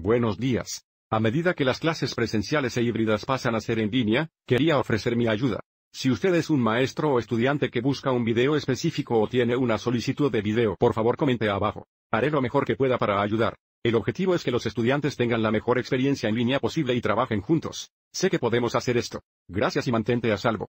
Buenos días. A medida que las clases presenciales e híbridas pasan a ser en línea, quería ofrecer mi ayuda. Si usted es un maestro o estudiante que busca un video específico o tiene una solicitud de video, por favor comente abajo. Haré lo mejor que pueda para ayudar. El objetivo es que los estudiantes tengan la mejor experiencia en línea posible y trabajen juntos. Sé que podemos hacer esto. Gracias y mantente a salvo.